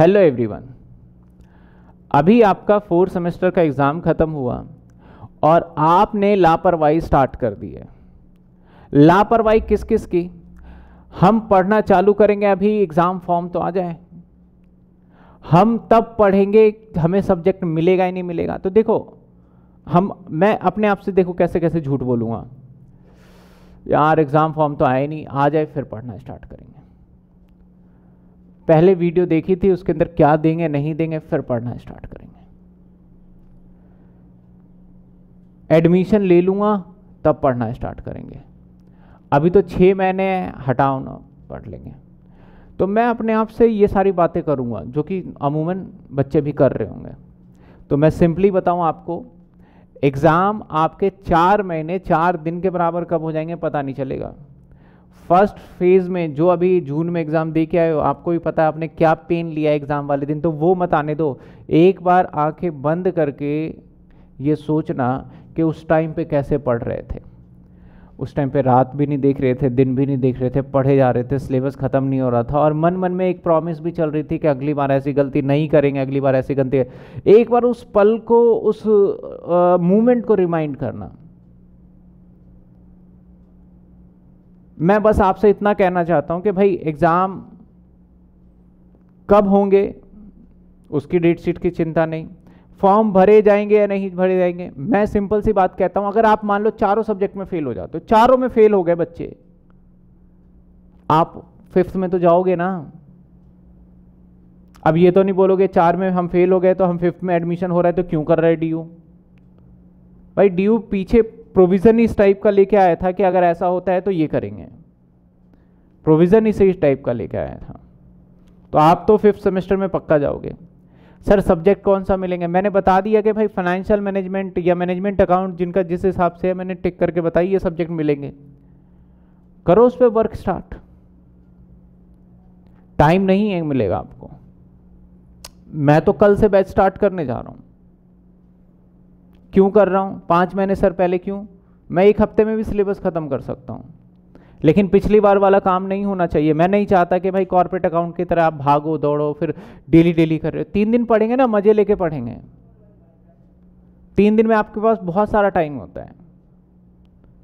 hello everyone अभी आपका fourth semester का एग्ज़ाम ख़त्म हुआ और आपने लापरवाही स्टार्ट कर दी है लापरवाही किस किस की हम पढ़ना चालू करेंगे अभी एग्ज़ाम फॉर्म तो आ जाए हम तब पढ़ेंगे हमें सब्जेक्ट मिलेगा ही नहीं मिलेगा तो देखो हम मैं अपने आप से देखो कैसे कैसे झूठ बोलूँगा यार एग्ज़ाम फॉर्म तो आए नहीं आ जाए फिर पढ़ना स्टार्ट करेंगे पहले वीडियो देखी थी उसके अंदर क्या देंगे नहीं देंगे फिर पढ़ना स्टार्ट करेंगे एडमिशन ले लूंगा तब पढ़ना स्टार्ट करेंगे अभी तो छ महीने हटाओ ना पढ़ लेंगे तो मैं अपने आप से ये सारी बातें करूँगा जो कि अमूमन बच्चे भी कर रहे होंगे तो मैं सिंपली बताऊँ आपको एग्ज़ाम आपके चार महीने चार दिन के बराबर कब हो जाएंगे पता नहीं चलेगा फर्स्ट फेज में जो अभी जून में एग्ज़ाम दे के आए हो आपको भी पता है आपने क्या पेन लिया एग्ज़ाम वाले दिन तो वो मत आने दो एक बार आंखें बंद करके ये सोचना कि उस टाइम पे कैसे पढ़ रहे थे उस टाइम पे रात भी नहीं देख रहे थे दिन भी नहीं देख रहे थे पढ़े जा रहे थे सिलेबस ख़त्म नहीं हो रहा था और मन मन में एक प्रॉमिस भी चल रही थी कि अगली बार ऐसी गलती नहीं करेंगे अगली बार ऐसी गलती एक बार उस पल को उस मूवमेंट को रिमाइंड करना मैं बस आपसे इतना कहना चाहता हूं कि भाई एग्ज़ाम कब होंगे उसकी डेट शीट की चिंता नहीं फॉर्म भरे जाएंगे या नहीं भरे जाएंगे मैं सिंपल सी बात कहता हूं अगर आप मान लो चारों सब्जेक्ट में फेल हो जाते हो चारों में फेल हो गए बच्चे आप फिफ्थ में तो जाओगे ना अब ये तो नहीं बोलोगे चार में हम फेल हो गए तो हम फिफ्थ में एडमिशन हो रहा है तो क्यों कर रहे डी यू भाई डी यू पीछे प्रोविज़न इस टाइप का लेके आया था कि अगर ऐसा होता है तो ये करेंगे प्रोविज़न इसे इस टाइप का लेके आया था तो आप तो फिफ्थ सेमेस्टर में पक्का जाओगे सर सब्जेक्ट कौन सा मिलेंगे मैंने बता दिया कि भाई फाइनेंशियल मैनेजमेंट या मैनेजमेंट अकाउंट जिनका जिस हिसाब से मैंने टिक करके बताई ये सब्जेक्ट मिलेंगे करो उस पर वर्क स्टार्ट टाइम नहीं है मिलेगा आपको मैं तो कल से बैच स्टार्ट करने जा रहा हूँ क्यों कर रहा हूँ पाँच महीने सर पहले क्यों मैं एक हफ्ते में भी सिलेबस ख़त्म कर सकता हूँ लेकिन पिछली बार वाला काम नहीं होना चाहिए मैं नहीं चाहता कि भाई कॉर्पोरेट अकाउंट की तरह आप भागो दौड़ो फिर डेली डेली कर रहे हो तीन दिन पढ़ेंगे ना मज़े लेके पढ़ेंगे तीन दिन में आपके पास बहुत सारा टाइम होता है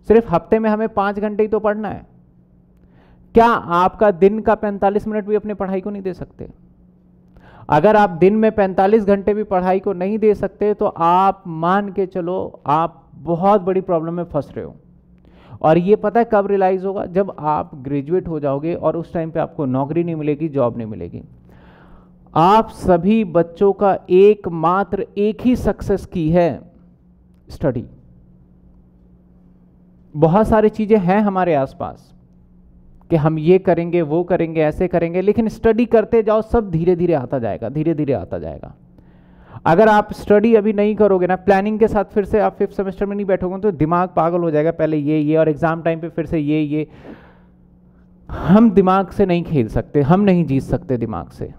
सिर्फ हफ्ते में हमें पाँच घंटे ही तो पढ़ना है क्या आपका दिन का पैंतालीस मिनट भी अपनी पढ़ाई को नहीं दे सकते अगर आप दिन में 45 घंटे भी पढ़ाई को नहीं दे सकते तो आप मान के चलो आप बहुत बड़ी प्रॉब्लम में फंस रहे हो और ये पता है कब रिलाइज होगा जब आप ग्रेजुएट हो जाओगे और उस टाइम पे आपको नौकरी नहीं मिलेगी जॉब नहीं मिलेगी आप सभी बच्चों का एकमात्र एक ही सक्सेस की है स्टडी बहुत सारी चीज़ें हैं हमारे आसपास कि हम ये करेंगे वो करेंगे ऐसे करेंगे लेकिन स्टडी करते जाओ सब धीरे धीरे आता जाएगा धीरे धीरे आता जाएगा अगर आप स्टडी अभी नहीं करोगे ना प्लानिंग के साथ फिर से आप फिफ्थ सेमेस्टर में नहीं बैठोगे तो दिमाग पागल हो जाएगा पहले ये ये और एग्ज़ाम टाइम पे फिर से ये ये हम दिमाग से नहीं खेल सकते हम नहीं जीत सकते दिमाग से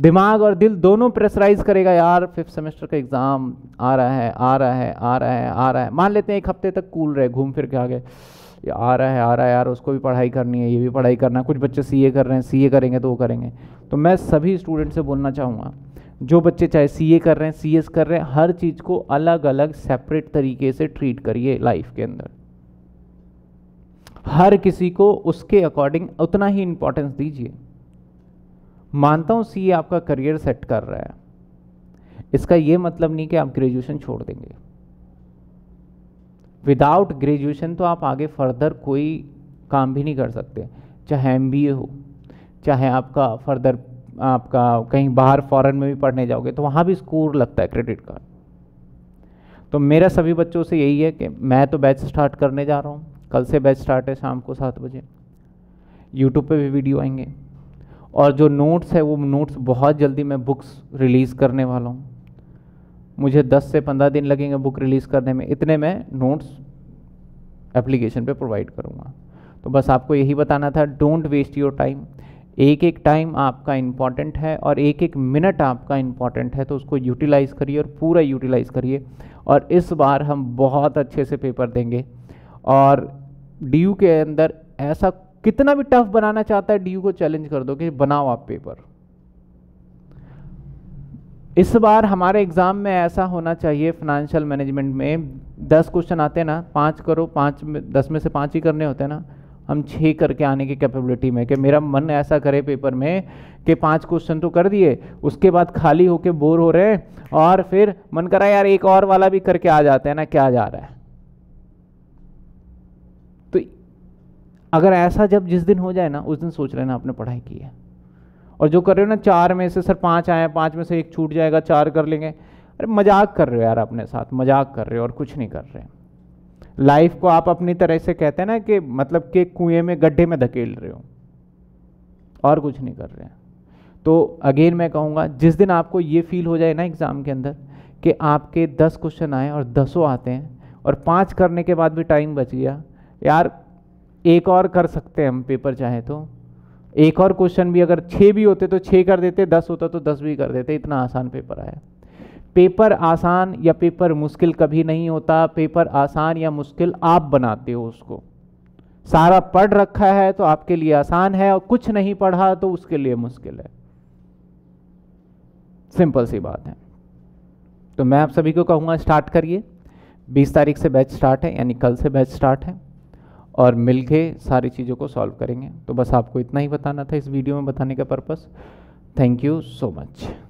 दिमाग और दिल दोनों प्रेशराइज करेगा यार फिफ्थ सेमेस्टर का एग्ज़ाम आ रहा है आ रहा है आ रहा है आ रहा है मान लेते हैं एक हफ्ते तक कूल रहे घूम फिर के आ गए आ रहा है आ रहा है यार उसको भी पढ़ाई करनी है ये भी पढ़ाई करना है कुछ बच्चे ए कर रहे हैं ए करेंगे तो वो करेंगे तो मैं सभी स्टूडेंट से बोलना चाहूँगा जो बच्चे चाहे ए कर रहे हैं एस कर रहे हैं हर चीज़ को अलग अलग सेपरेट तरीके से ट्रीट करिए लाइफ के अंदर हर किसी को उसके अकॉर्डिंग उतना ही इम्पोर्टेंस दीजिए मानता हूँ ए आपका करियर सेट कर रहा है इसका ये मतलब नहीं कि आप ग्रेजुएशन छोड़ देंगे विदाउट ग्रेजुएशन तो आप आगे फर्दर कोई काम भी नहीं कर सकते चाहे एम हो चाहे आपका फर्दर आपका कहीं बाहर फॉरेन में भी पढ़ने जाओगे तो वहाँ भी स्कोर लगता है क्रेडिट कार्ड तो मेरा सभी बच्चों से यही है कि मैं तो बैच स्टार्ट करने जा रहा हूँ कल से बैच स्टार्ट है शाम को सात बजे यूट्यूब पे भी वीडियो आएंगे और जो नोट्स है वो नोट्स बहुत जल्दी मैं बुक्स रिलीज़ करने वाला हूँ मुझे 10 से 15 दिन लगेंगे बुक रिलीज़ करने में इतने में नोट्स एप्लीकेशन पे प्रोवाइड करूँगा तो बस आपको यही बताना था डोंट वेस्ट योर टाइम एक एक टाइम आपका इम्पॉर्टेंट है और एक एक मिनट आपका इम्पॉर्टेंट है तो उसको यूटिलाइज़ करिए और पूरा यूटिलाइज़ करिए और इस बार हम बहुत अच्छे से पेपर देंगे और डी के अंदर ऐसा कितना भी टफ बनाना चाहता है डी को चैलेंज कर दो कि बनाओ आप पेपर इस बार हमारे एग्ज़ाम में ऐसा होना चाहिए फाइनेंशियल मैनेजमेंट में दस क्वेश्चन आते हैं ना पाँच करो पाँच में दस में से पाँच ही करने होते हैं ना हम छः करके आने की कैपेबिलिटी में कि मेरा मन ऐसा करे पेपर में कि पाँच क्वेश्चन तो कर दिए उसके बाद खाली होके बोर हो रहे हैं और फिर मन करा यार एक और वाला भी करके आ जाते हैं ना क्या जा रहा है तो अगर ऐसा जब जिस दिन हो जाए ना उस दिन सोच लेना आपने पढ़ाई की है और जो कर रहे हो ना चार में से सर पाँच आए पाँच में से एक छूट जाएगा चार कर लेंगे अरे मजाक कर रहे हो यार अपने साथ मजाक कर रहे हो और कुछ नहीं कर रहे लाइफ को आप अपनी तरह से कहते हैं ना कि मतलब के कुएं में गड्ढे में धकेल रहे हो और कुछ नहीं कर रहे तो अगेन मैं कहूँगा जिस दिन आपको ये फील हो जाए ना एग्ज़ाम के अंदर कि आपके दस क्वेश्चन आए और दसों आते हैं और पाँच करने के बाद भी टाइम बच गया यार एक और कर सकते हैं हम पेपर चाहे तो एक और क्वेश्चन भी अगर छः भी होते तो छः कर देते दस होता तो दस भी कर देते इतना आसान पेपर आया पेपर आसान या पेपर मुश्किल कभी नहीं होता पेपर आसान या मुश्किल आप बनाते हो उसको सारा पढ़ रखा है तो आपके लिए आसान है और कुछ नहीं पढ़ा तो उसके लिए मुश्किल है सिंपल सी बात है तो मैं आप सभी को कहूँगा स्टार्ट करिए 20 तारीख से बैच स्टार्ट है यानी कल से बैच स्टार्ट है और मिल के सारी चीज़ों को सॉल्व करेंगे तो बस आपको इतना ही बताना था इस वीडियो में बताने का purpose thank you so much